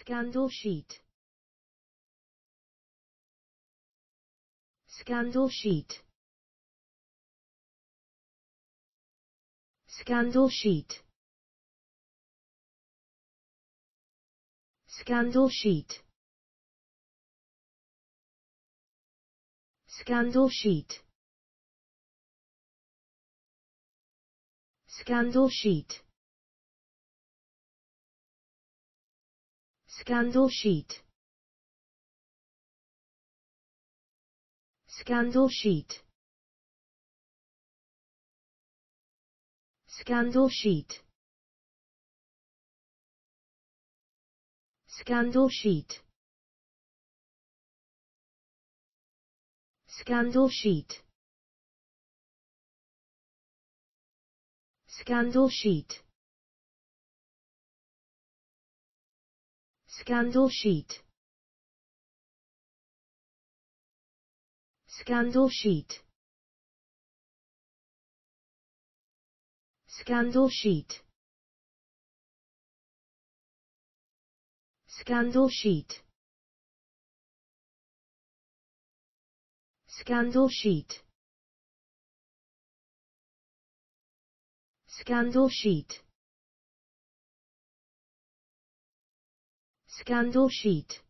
Scandal sheet. Scandal sheet. Scandal sheet. Scandal sheet. Scandal sheet. Scandal sheet. Scandal sheet. Scandal sheet. Scandal sheet. Scandal sheet. Scandal sheet. Scandal sheet. Scandal sheet. Scandal sheet. Scandal sheet. Scandal sheet. Scandal sheet. Scandal sheet. Scandal sheet.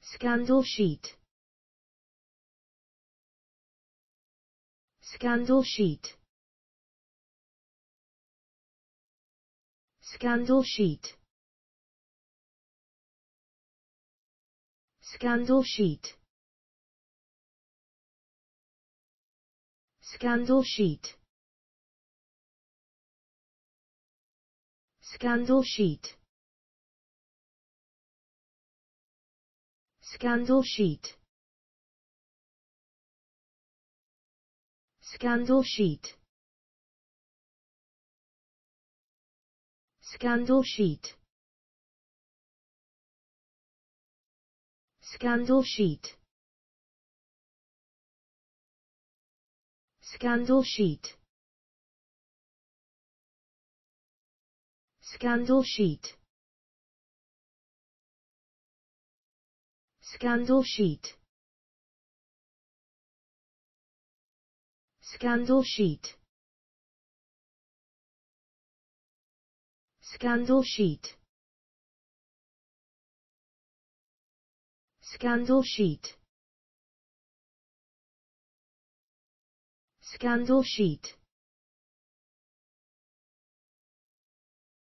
Scandal sheet. Scandal sheet. Scandal sheet. Scandal sheet. Scandal sheet. Scandal sheet. Scandal sheet. Scandal sheet. Scandal sheet. Scandal sheet. Scandal sheet. Scandal sheet. Scandal sheet. Scandal sheet. Scandal sheet. Scandal sheet. Scandal sheet.